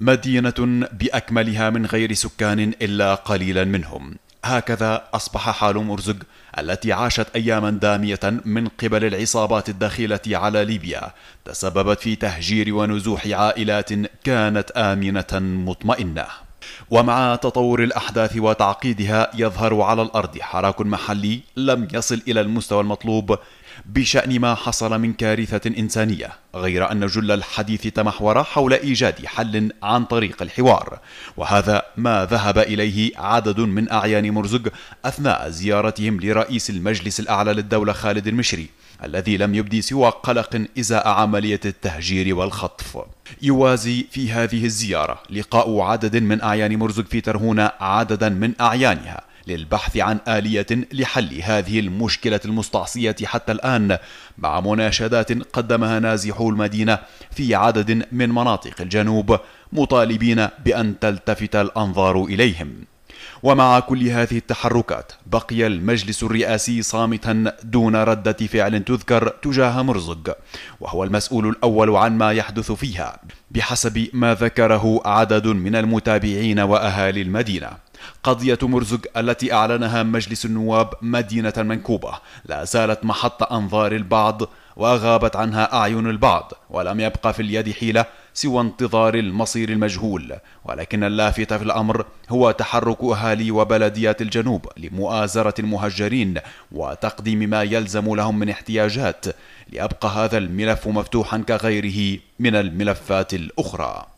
مدينة بأكملها من غير سكان إلا قليلا منهم هكذا أصبح حال مرزق التي عاشت أياما دامية من قبل العصابات الداخلة على ليبيا تسببت في تهجير ونزوح عائلات كانت آمنة مطمئنة ومع تطور الأحداث وتعقيدها يظهر على الأرض حراك محلي لم يصل إلى المستوى المطلوب بشأن ما حصل من كارثة إنسانية غير أن جل الحديث تمحور حول إيجاد حل عن طريق الحوار وهذا ما ذهب إليه عدد من أعيان مرزق أثناء زيارتهم لرئيس المجلس الأعلى للدولة خالد المشري الذي لم يبدي سوى قلق ازاء عمليه التهجير والخطف. يوازي في هذه الزياره لقاء عدد من اعيان مرزق في ترهونه عددا من اعيانها للبحث عن آلية لحل هذه المشكلة المستعصية حتى الآن مع مناشدات قدمها نازحو المدينة في عدد من مناطق الجنوب مطالبين بأن تلتفت الأنظار إليهم ومع كل هذه التحركات بقي المجلس الرئاسي صامتا دون ردة فعل تذكر تجاه مرزق وهو المسؤول الأول عن ما يحدث فيها بحسب ما ذكره عدد من المتابعين وأهالي المدينة قضية مرزق التي أعلنها مجلس النواب مدينة منكوبة لا زالت محط أنظار البعض وغابت عنها أعين البعض ولم يبقى في اليد حيلة سوى انتظار المصير المجهول ولكن اللافت في الأمر هو تحرك أهالي وبلديات الجنوب لمؤازرة المهجرين وتقديم ما يلزم لهم من احتياجات ليبقى هذا الملف مفتوحا كغيره من الملفات الأخرى